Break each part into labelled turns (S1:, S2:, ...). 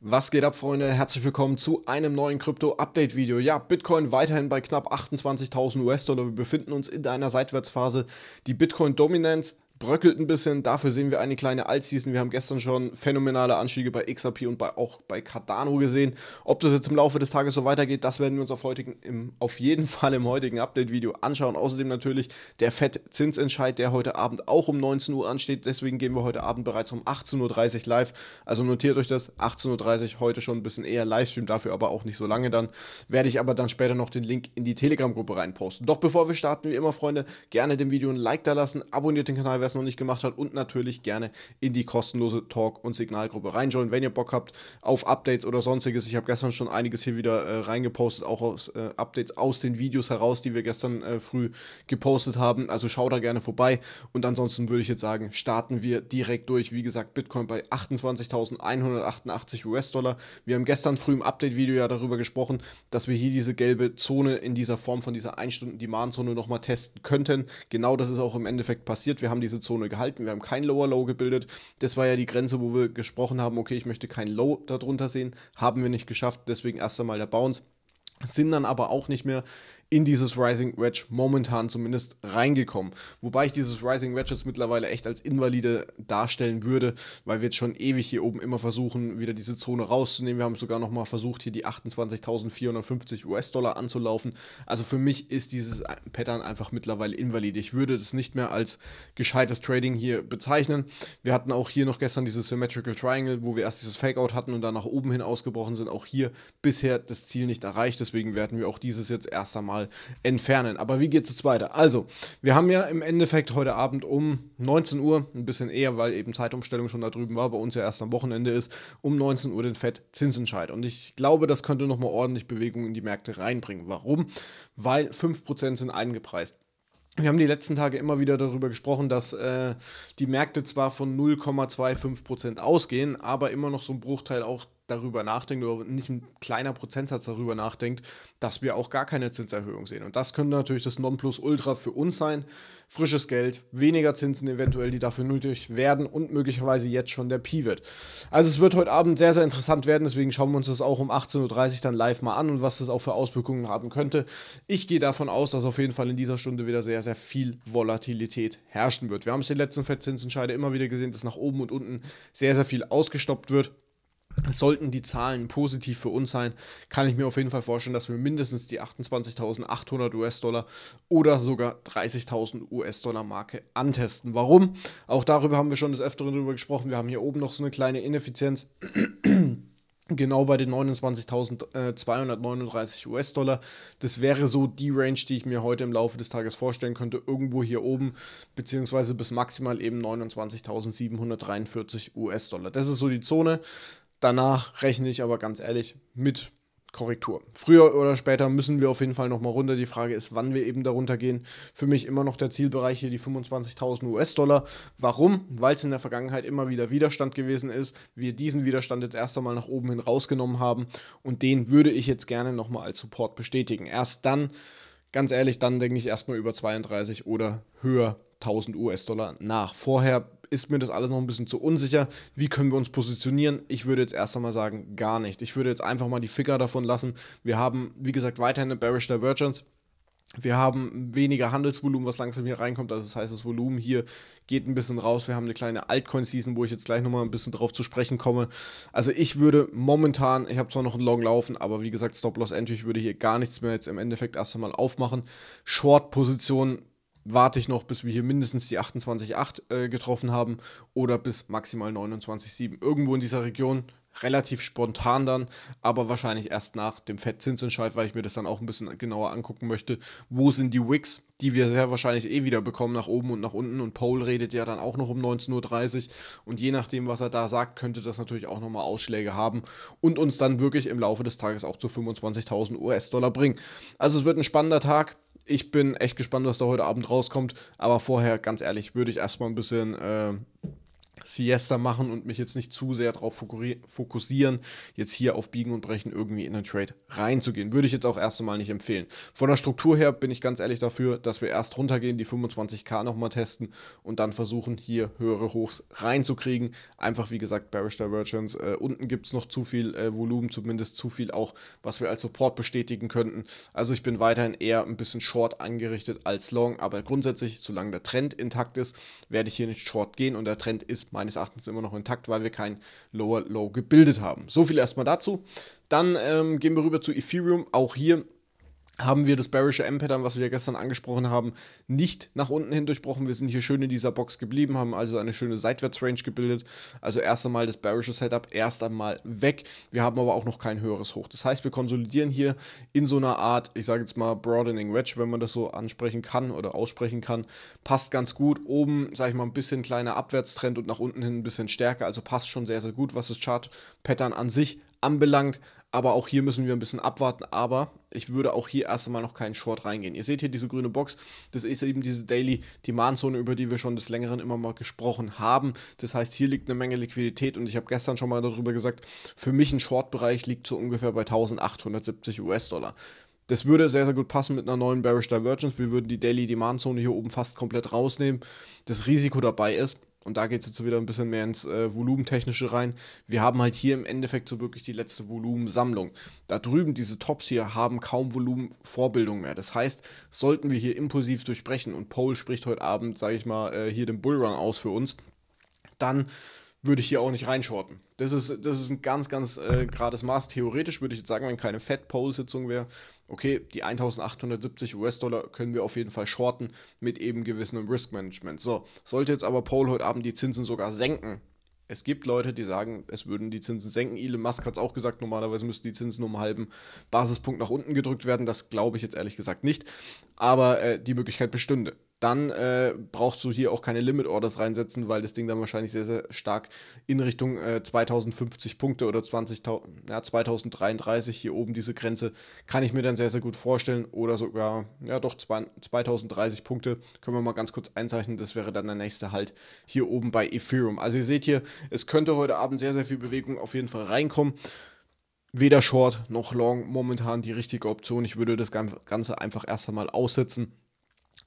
S1: Was geht ab, Freunde? Herzlich willkommen zu einem neuen Krypto-Update-Video. Ja, Bitcoin weiterhin bei knapp 28.000 US-Dollar. Wir befinden uns in einer Seitwärtsphase. Die Bitcoin-Dominanz bröckelt ein bisschen. Dafür sehen wir eine kleine Altseason. Wir haben gestern schon phänomenale Anstiege bei XRP und bei, auch bei Cardano gesehen. Ob das jetzt im Laufe des Tages so weitergeht, das werden wir uns auf, heutigen, im, auf jeden Fall im heutigen Update-Video anschauen. Außerdem natürlich der FED-Zinsentscheid, der heute Abend auch um 19 Uhr ansteht. Deswegen gehen wir heute Abend bereits um 18.30 Uhr live. Also notiert euch das, 18.30 Uhr heute schon ein bisschen eher Livestream, dafür aber auch nicht so lange dann. Werde ich aber dann später noch den Link in die Telegram-Gruppe reinposten. Doch bevor wir starten, wie immer, Freunde, gerne dem Video ein Like da lassen, abonniert den Kanal, wer das noch nicht gemacht hat und natürlich gerne in die kostenlose Talk- und Signalgruppe reinjoinen, wenn ihr Bock habt auf Updates oder sonstiges. Ich habe gestern schon einiges hier wieder äh, reingepostet, auch aus äh, Updates aus den Videos heraus, die wir gestern äh, früh gepostet haben. Also schaut da gerne vorbei und ansonsten würde ich jetzt sagen, starten wir direkt durch. Wie gesagt, Bitcoin bei 28.188 US-Dollar. Wir haben gestern früh im Update-Video ja darüber gesprochen, dass wir hier diese gelbe Zone in dieser Form von dieser 1-Stunden-Demand-Zone nochmal testen könnten. Genau das ist auch im Endeffekt passiert. Wir haben diese Zone gehalten. Wir haben kein Lower Low gebildet. Das war ja die Grenze, wo wir gesprochen haben, okay, ich möchte kein Low darunter sehen. Haben wir nicht geschafft, deswegen erst einmal der Bounce. Sind dann aber auch nicht mehr in dieses Rising Wedge momentan zumindest reingekommen. Wobei ich dieses Rising Wedge jetzt mittlerweile echt als invalide darstellen würde, weil wir jetzt schon ewig hier oben immer versuchen, wieder diese Zone rauszunehmen. Wir haben sogar nochmal versucht, hier die 28.450 US-Dollar anzulaufen. Also für mich ist dieses Pattern einfach mittlerweile invalide. Ich würde es nicht mehr als gescheites Trading hier bezeichnen. Wir hatten auch hier noch gestern dieses Symmetrical Triangle, wo wir erst dieses Fakeout hatten und dann nach oben hin ausgebrochen sind. Auch hier bisher das Ziel nicht erreicht. Deswegen werden wir auch dieses jetzt erst einmal mal entfernen. Aber wie geht es jetzt weiter? Also, wir haben ja im Endeffekt heute Abend um 19 Uhr, ein bisschen eher, weil eben Zeitumstellung schon da drüben war, bei uns ja erst am Wochenende ist, um 19 Uhr den FED-Zinsentscheid. Und ich glaube, das könnte nochmal ordentlich Bewegung in die Märkte reinbringen. Warum? Weil 5% sind eingepreist. Wir haben die letzten Tage immer wieder darüber gesprochen, dass äh, die Märkte zwar von 0,25% ausgehen, aber immer noch so ein Bruchteil auch darüber nachdenkt oder nicht ein kleiner Prozentsatz darüber nachdenkt, dass wir auch gar keine Zinserhöhung sehen. Und das könnte natürlich das Nonplusultra für uns sein. Frisches Geld, weniger Zinsen eventuell, die dafür nötig werden und möglicherweise jetzt schon der Pi wird. Also es wird heute Abend sehr, sehr interessant werden, deswegen schauen wir uns das auch um 18.30 Uhr dann live mal an und was das auch für Auswirkungen haben könnte. Ich gehe davon aus, dass auf jeden Fall in dieser Stunde wieder sehr, sehr viel Volatilität herrschen wird. Wir haben es in den letzten Fettzinsentscheide immer wieder gesehen, dass nach oben und unten sehr, sehr viel ausgestoppt wird sollten die Zahlen positiv für uns sein, kann ich mir auf jeden Fall vorstellen, dass wir mindestens die 28.800 US-Dollar oder sogar 30.000 US-Dollar-Marke antesten. Warum? Auch darüber haben wir schon des Öfteren drüber gesprochen. Wir haben hier oben noch so eine kleine Ineffizienz. genau bei den 29.239 US-Dollar. Das wäre so die Range, die ich mir heute im Laufe des Tages vorstellen könnte, irgendwo hier oben, beziehungsweise bis maximal eben 29.743 US-Dollar. Das ist so die Zone, Danach rechne ich aber ganz ehrlich mit Korrektur. Früher oder später müssen wir auf jeden Fall nochmal runter. Die Frage ist, wann wir eben darunter gehen. Für mich immer noch der Zielbereich hier die 25.000 US-Dollar. Warum? Weil es in der Vergangenheit immer wieder Widerstand gewesen ist. Wir diesen Widerstand jetzt erst einmal nach oben hin rausgenommen haben und den würde ich jetzt gerne nochmal als Support bestätigen. Erst dann, ganz ehrlich, dann denke ich erstmal über 32 oder höher 1000 US-Dollar nach. Vorher ist mir das alles noch ein bisschen zu unsicher. Wie können wir uns positionieren? Ich würde jetzt erst einmal sagen, gar nicht. Ich würde jetzt einfach mal die Finger davon lassen. Wir haben, wie gesagt, weiterhin eine Bearish Divergence. Wir haben weniger Handelsvolumen, was langsam hier reinkommt. Also das heißt, das Volumen hier geht ein bisschen raus. Wir haben eine kleine Altcoin-Season, wo ich jetzt gleich nochmal ein bisschen drauf zu sprechen komme. Also ich würde momentan, ich habe zwar noch einen Long laufen, aber wie gesagt, Stop-Loss-Entry, ich würde hier gar nichts mehr jetzt im Endeffekt erst einmal aufmachen. Short-Positionen warte ich noch, bis wir hier mindestens die 28,8 äh, getroffen haben oder bis maximal 29,7. Irgendwo in dieser Region, relativ spontan dann, aber wahrscheinlich erst nach dem Fettzinsentscheid, weil ich mir das dann auch ein bisschen genauer angucken möchte. Wo sind die Wicks, die wir sehr wahrscheinlich eh wieder bekommen, nach oben und nach unten? Und Paul redet ja dann auch noch um 19.30 Uhr. Und je nachdem, was er da sagt, könnte das natürlich auch nochmal Ausschläge haben und uns dann wirklich im Laufe des Tages auch zu 25.000 US-Dollar bringen. Also es wird ein spannender Tag ich bin echt gespannt, was da heute Abend rauskommt. Aber vorher, ganz ehrlich, würde ich erstmal ein bisschen äh, Siesta machen und mich jetzt nicht zu sehr darauf fokussieren, jetzt hier auf Biegen und Brechen irgendwie in den Trade reinzugehen. Würde ich jetzt auch erst einmal nicht empfehlen. Von der Struktur her bin ich ganz ehrlich dafür, dass wir erst runtergehen, die 25k nochmal testen und dann versuchen, hier höhere Hochs reinzukriegen. Einfach wie gesagt, Bearish Divergence. Äh, unten gibt es noch zu viel äh, Volumen, zumindest zu viel auch, was wir als Support bestätigen könnten. Also ich bin weiterhin eher ein bisschen short angerichtet als long, aber grundsätzlich, solange der Trend intakt ist, werde ich hier nicht short gehen und der Trend ist meines Erachtens immer noch intakt, weil wir kein Lower Low gebildet haben. So viel erstmal dazu. Dann ähm, gehen wir rüber zu Ethereum. Auch hier haben wir das bayerische M-Pattern, was wir gestern angesprochen haben, nicht nach unten hin durchbrochen. Wir sind hier schön in dieser Box geblieben, haben also eine schöne Seitwärtsrange gebildet. Also erst einmal das bayerische Setup erst einmal weg. Wir haben aber auch noch kein höheres Hoch. Das heißt, wir konsolidieren hier in so einer Art, ich sage jetzt mal Broadening Wedge, wenn man das so ansprechen kann oder aussprechen kann. Passt ganz gut. Oben, sage ich mal, ein bisschen kleiner Abwärtstrend und nach unten hin ein bisschen stärker. Also passt schon sehr, sehr gut, was das Chart-Pattern an sich anbelangt. Aber auch hier müssen wir ein bisschen abwarten. Aber ich würde auch hier erst einmal noch keinen Short reingehen. Ihr seht hier diese grüne Box. Das ist eben diese Daily Demand Zone, über die wir schon des Längeren immer mal gesprochen haben. Das heißt, hier liegt eine Menge Liquidität. Und ich habe gestern schon mal darüber gesagt, für mich ein Short-Bereich liegt so ungefähr bei 1870 US-Dollar. Das würde sehr, sehr gut passen mit einer neuen Bearish Divergence. Wir würden die Daily Demand Zone hier oben fast komplett rausnehmen. Das Risiko dabei ist, und da geht es jetzt wieder ein bisschen mehr ins äh, Volumentechnische rein. Wir haben halt hier im Endeffekt so wirklich die letzte Volumensammlung. Da drüben, diese Tops hier, haben kaum Volumenvorbildung mehr. Das heißt, sollten wir hier impulsiv durchbrechen und Paul spricht heute Abend, sage ich mal, äh, hier den Bullrun aus für uns, dann würde ich hier auch nicht reinschorten. Das ist, das ist ein ganz, ganz äh, gerades Maß. Theoretisch würde ich jetzt sagen, wenn keine Fed Pole Sitzung wäre, okay, die 1870 US-Dollar können wir auf jeden Fall shorten mit eben gewissem Risk Management. So, sollte jetzt aber Pole heute Abend die Zinsen sogar senken. Es gibt Leute, die sagen, es würden die Zinsen senken. Elon Musk hat es auch gesagt, normalerweise müssten die Zinsen um einen halben Basispunkt nach unten gedrückt werden. Das glaube ich jetzt ehrlich gesagt nicht. Aber äh, die Möglichkeit bestünde dann äh, brauchst du hier auch keine Limit Orders reinsetzen, weil das Ding dann wahrscheinlich sehr, sehr stark in Richtung äh, 2050 Punkte oder 20, ja, 2033 hier oben diese Grenze kann ich mir dann sehr, sehr gut vorstellen oder sogar, ja doch, 2030 Punkte können wir mal ganz kurz einzeichnen. Das wäre dann der nächste Halt hier oben bei Ethereum. Also ihr seht hier, es könnte heute Abend sehr, sehr viel Bewegung auf jeden Fall reinkommen weder Short noch Long momentan die richtige Option. Ich würde das Ganze einfach erst einmal aussetzen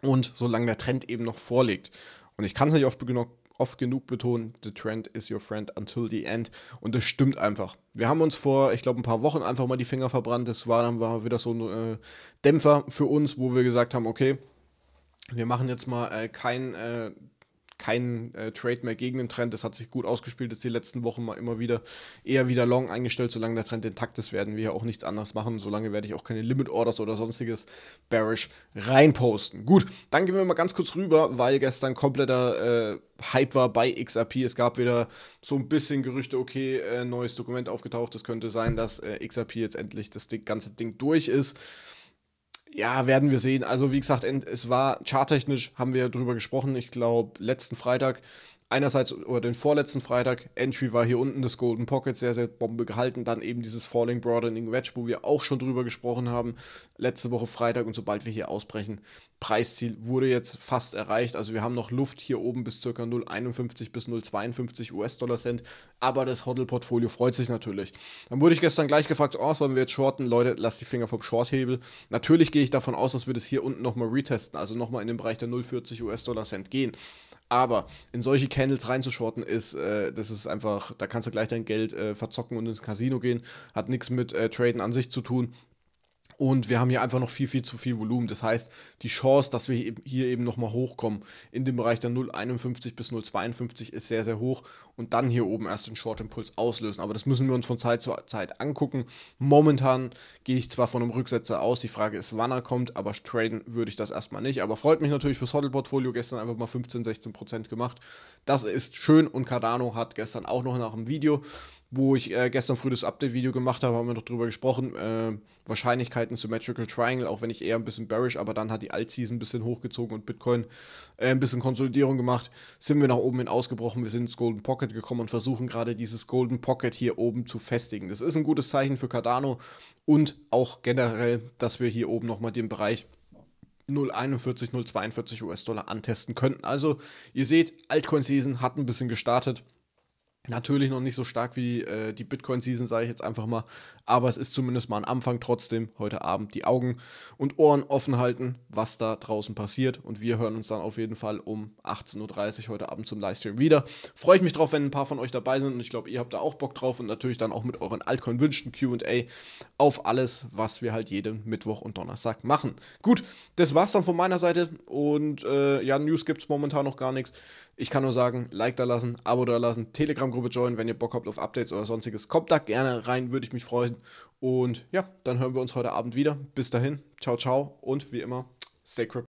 S1: und solange der Trend eben noch vorliegt. Und ich kann es nicht oft genug, oft genug betonen, the trend is your friend until the end. Und das stimmt einfach. Wir haben uns vor, ich glaube, ein paar Wochen einfach mal die Finger verbrannt. Das war dann war wieder so ein äh, Dämpfer für uns, wo wir gesagt haben, okay, wir machen jetzt mal äh, kein äh, kein äh, Trade mehr gegen den Trend. Das hat sich gut ausgespielt, jetzt die letzten Wochen mal immer wieder eher wieder long eingestellt. Solange der Trend intakt ist, werden wir ja auch nichts anderes machen. Solange werde ich auch keine Limit Orders oder sonstiges bearish reinposten. Gut, dann gehen wir mal ganz kurz rüber, weil gestern kompletter äh, Hype war bei XRP. Es gab wieder so ein bisschen Gerüchte, okay, äh, neues Dokument aufgetaucht. Es könnte sein, dass äh, XRP jetzt endlich das ganze Ding durch ist. Ja, werden wir sehen. Also, wie gesagt, es war charttechnisch, haben wir darüber gesprochen. Ich glaube, letzten Freitag einerseits oder den vorletzten Freitag, Entry war hier unten das Golden Pocket sehr, sehr Bombe gehalten, dann eben dieses Falling Broadening Wedge, wo wir auch schon drüber gesprochen haben, letzte Woche Freitag und sobald wir hier ausbrechen, Preisziel wurde jetzt fast erreicht, also wir haben noch Luft hier oben bis ca. 0,51 bis 0,52 US-Dollar Cent, aber das hoddle portfolio freut sich natürlich. Dann wurde ich gestern gleich gefragt, oh, sollen wir jetzt shorten? Leute, lasst die Finger vom Shorthebel. Natürlich gehe ich davon aus, dass wir das hier unten nochmal retesten, also nochmal in den Bereich der 0,40 US-Dollar Cent gehen. Aber in solche Candles reinzuschorten ist, äh, das ist einfach, da kannst du gleich dein Geld äh, verzocken und ins Casino gehen. Hat nichts mit äh, Traden an sich zu tun. Und wir haben hier einfach noch viel, viel zu viel Volumen. Das heißt, die Chance, dass wir hier eben nochmal hochkommen in dem Bereich der 0,51 bis 0,52 ist sehr, sehr hoch und dann hier oben erst den Short-Impuls auslösen. Aber das müssen wir uns von Zeit zu Zeit angucken. Momentan gehe ich zwar von einem Rücksetzer aus, die Frage ist, wann er kommt, aber traden würde ich das erstmal nicht. Aber freut mich natürlich fürs Hoddle-Portfolio. Gestern einfach mal 15, 16 Prozent gemacht. Das ist schön und Cardano hat gestern auch noch nach dem Video wo ich äh, gestern früh das Update-Video gemacht habe, haben wir noch drüber gesprochen. Äh, Wahrscheinlichkeiten Symmetrical Triangle, auch wenn ich eher ein bisschen bearish, aber dann hat die Alt-Season ein bisschen hochgezogen und Bitcoin äh, ein bisschen Konsolidierung gemacht. Sind wir nach oben hin ausgebrochen, wir sind ins Golden Pocket gekommen und versuchen gerade dieses Golden Pocket hier oben zu festigen. Das ist ein gutes Zeichen für Cardano und auch generell, dass wir hier oben nochmal den Bereich 0,41, 0,42 US-Dollar antesten könnten. Also, ihr seht, Altcoin-Season hat ein bisschen gestartet. Natürlich noch nicht so stark wie äh, die Bitcoin-Season, sage ich jetzt einfach mal. Aber es ist zumindest mal ein Anfang. Trotzdem heute Abend die Augen und Ohren offen halten, was da draußen passiert. Und wir hören uns dann auf jeden Fall um 18.30 Uhr heute Abend zum Livestream wieder. Freue ich mich drauf, wenn ein paar von euch dabei sind. Und ich glaube, ihr habt da auch Bock drauf. Und natürlich dann auch mit euren Altcoin-Wünschen, QA, auf alles, was wir halt jeden Mittwoch und Donnerstag machen. Gut, das war's dann von meiner Seite. Und äh, ja, News gibt's momentan noch gar nichts. Ich kann nur sagen, Like da lassen, Abo da lassen, Telegram Telegram-Gruppe joinen, wenn ihr Bock habt auf Updates oder sonstiges. Kommt da gerne rein, würde ich mich freuen. Und ja, dann hören wir uns heute Abend wieder. Bis dahin, ciao, ciao und wie immer, stay crip.